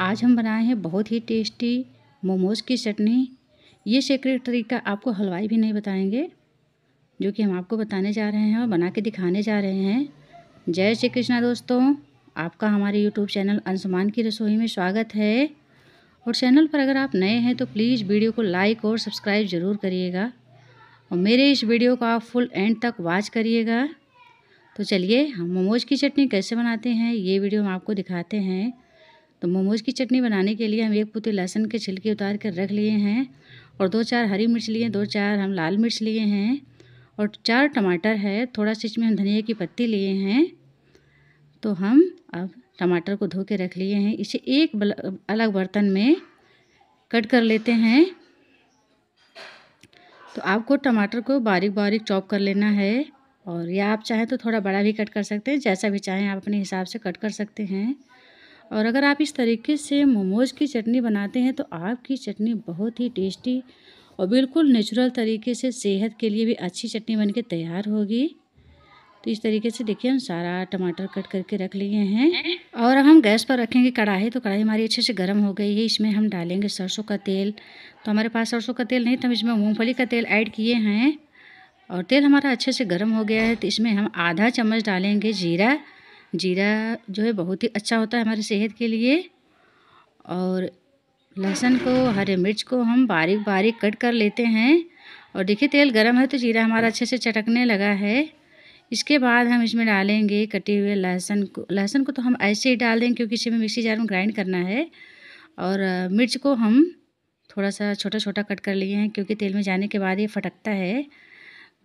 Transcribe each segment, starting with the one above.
आज हम बनाए हैं बहुत ही टेस्टी मोमोज़ की चटनी ये सीक्रेट तरीका आपको हलवाई भी नहीं बताएंगे जो कि हम आपको बताने जा रहे हैं और बना के दिखाने जा रहे हैं जय श्री कृष्णा दोस्तों आपका हमारे यूट्यूब चैनल अंशुमान की रसोई में स्वागत है और चैनल पर अगर आप नए हैं तो प्लीज़ वीडियो को लाइक और सब्सक्राइब ज़रूर करिएगा और मेरे इस वीडियो को आप फुल एंड तक वॉच करिएगा तो चलिए हम मोमोज की चटनी कैसे बनाते हैं ये वीडियो हम आपको दिखाते हैं तो मोमोज़ की चटनी बनाने के लिए हम एक पुते लहसुन के छिलके उतार कर रख लिए हैं और दो चार हरी मिर्च लिए दो चार हम लाल मिर्च लिए हैं और चार टमाटर है थोड़ा सीच में हम धनिया की पत्ती लिए हैं तो हम अब टमाटर को धो के रख लिए हैं इसे एक अलग बर्तन में कट कर लेते हैं तो आपको टमाटर को बारीक बारीक चॉप कर लेना है और या आप चाहें तो थोड़ा बड़ा भी कट कर सकते हैं जैसा भी चाहें आप अपने हिसाब से कट कर सकते हैं और अगर आप इस तरीके से मोमोज़ की चटनी बनाते हैं तो आपकी चटनी बहुत ही टेस्टी और बिल्कुल नेचुरल तरीके से सेहत के लिए भी अच्छी चटनी बन के तैयार होगी तो इस तरीके से देखिए हम सारा टमाटर कट करके रख लिए हैं और अब हम गैस पर रखेंगे कढ़ाई तो कढ़ाई हमारी अच्छे से गर्म हो गई है इसमें हम डालेंगे सरसों का तेल तो हमारे पास सरसों का तेल नहीं तो हम इसमें मूँगफली का तेल ऐड किए हैं और तेल हमारा अच्छे से गर्म हो गया है तो इसमें हम आधा चम्मच डालेंगे जीरा जीरा जो है बहुत ही अच्छा होता है हमारी सेहत के लिए और लहसुन को हरे मिर्च को हम बारीक बारीक कट कर लेते हैं और देखिए तेल गर्म है तो जीरा हमारा अच्छे से चटकने लगा है इसके बाद हम इसमें डालेंगे कटे हुए लहसुन को लहसुन को तो हम ऐसे ही डाल देंगे क्योंकि इसमें मिक्सी जार में ग्राइंड करना है और मिर्च को हम थोड़ा सा छोटा छोटा कट कर लिए हैं क्योंकि तेल में जाने के बाद ये फटकता है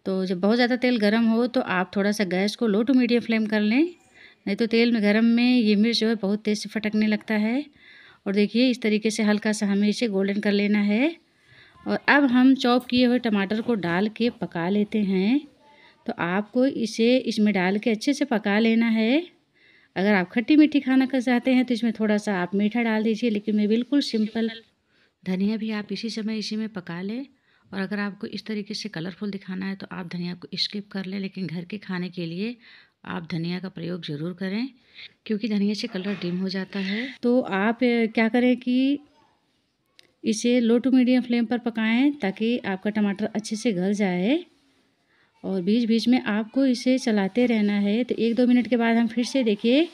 तो जब बहुत ज़्यादा तेल गर्म हो तो आप थोड़ा सा गैस को लो टू मीडियम फ्लेम कर लें नहीं तो तेल में गरम में ये मिर्च जो है बहुत तेज़ से फटकने लगता है और देखिए इस तरीके से हल्का सा हमें इसे गोल्डन कर लेना है और अब हम चॉप किए हुए टमाटर को डाल के पका लेते हैं तो आपको इसे इसमें डाल के अच्छे से पका लेना है अगर आप खट्टी मीठी खाना कर चाहते हैं तो इसमें थोड़ा सा आप मीठा डाल दीजिए लेकिन मैं बिल्कुल सिंपल धनिया भी आप इसी समय इसी में पका लें और अगर आपको इस तरीके से कलरफुल दिखाना है तो आप धनिया को स्किप कर लें लेकिन घर के खाने के लिए आप धनिया का प्रयोग ज़रूर करें क्योंकि धनिया से कलर डिम हो जाता है तो आप क्या करें कि इसे लो टू मीडियम फ्लेम पर पकाएं ताकि आपका टमाटर अच्छे से गल जाए और बीच बीच में आपको इसे चलाते रहना है तो एक दो मिनट के बाद हम फिर से देखिए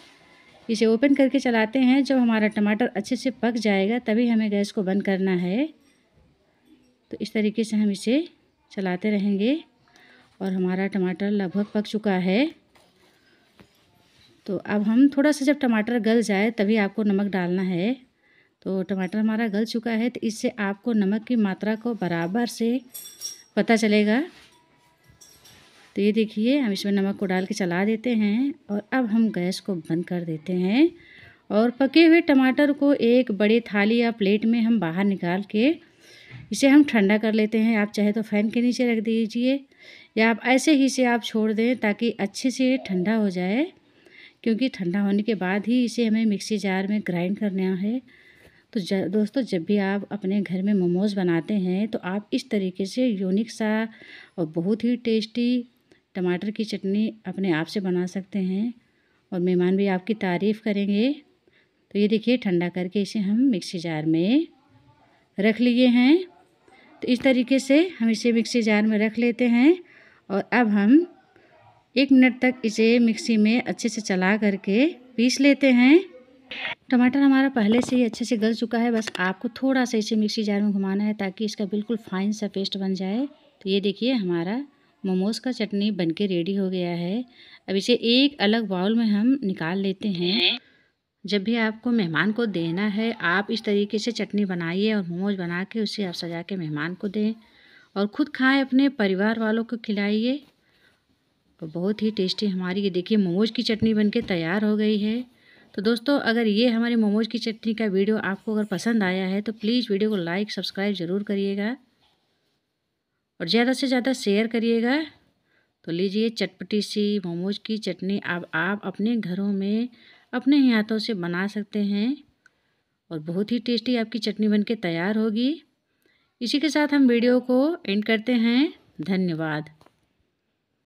इसे ओपन करके चलाते हैं जब हमारा टमाटर अच्छे से पक जाएगा तभी हमें गैस को बंद करना है तो इस तरीके से हम इसे चलाते रहेंगे और हमारा टमाटर लगभग पक चुका है तो अब हम थोड़ा सा जब टमाटर गल जाए तभी आपको नमक डालना है तो टमाटर हमारा गल चुका है तो इससे आपको नमक की मात्रा को बराबर से पता चलेगा तो ये देखिए हम इसमें नमक को डाल के चला देते हैं और अब हम गैस को बंद कर देते हैं और पके हुए टमाटर को एक बड़े थाली या प्लेट में हम बाहर निकाल के इसे हम ठंडा कर लेते हैं आप चाहे तो फ़ैन के नीचे रख दीजिए या आप ऐसे ही से आप छोड़ दें ताकि अच्छे से ठंडा हो जाए क्योंकि ठंडा होने के बाद ही इसे हमें मिक्सी जार में ग्राइंड करना है तो ज, दोस्तों जब भी आप अपने घर में मोमोज़ बनाते हैं तो आप इस तरीके से यूनिक सा और बहुत ही टेस्टी टमाटर की चटनी अपने आप से बना सकते हैं और मेहमान भी आपकी तारीफ़ करेंगे तो ये देखिए ठंडा करके इसे हम मिक्सी जार में रख लिए हैं तो इस तरीके से हम इसे मिक्सी जार में रख लेते हैं और अब हम एक मिनट तक इसे मिक्सी में अच्छे से चला करके पीस लेते हैं टमाटर हमारा पहले से ही अच्छे से गल चुका है बस आपको थोड़ा सा इसे मिक्सी जार में घुमाना है ताकि इसका बिल्कुल फाइन सा पेस्ट बन जाए तो ये देखिए हमारा मोमोज़ का चटनी बनके रेडी हो गया है अब इसे एक अलग बाउल में हम निकाल लेते हैं जब भी आपको मेहमान को देना है आप इस तरीके से चटनी बनाइए और मोमोज बना के उसे आप सजा के मेहमान को दें और ख़ुद खाएं अपने परिवार वालों को खिलाइए और बहुत ही टेस्टी हमारी ये देखिए मोमोज की चटनी बनके तैयार हो गई है तो दोस्तों अगर ये हमारे मोमोज की चटनी का वीडियो आपको अगर पसंद आया है तो प्लीज़ वीडियो को लाइक सब्सक्राइब ज़रूर करिएगा और ज़्यादा से ज़्यादा शेयर करिएगा तो लीजिए चटपटी सी मोमोज की चटनी आप आप अपने घरों में अपने ही हाथों से बना सकते हैं और बहुत ही टेस्टी आपकी चटनी बनके तैयार होगी इसी के साथ हम वीडियो को एंड करते हैं धन्यवाद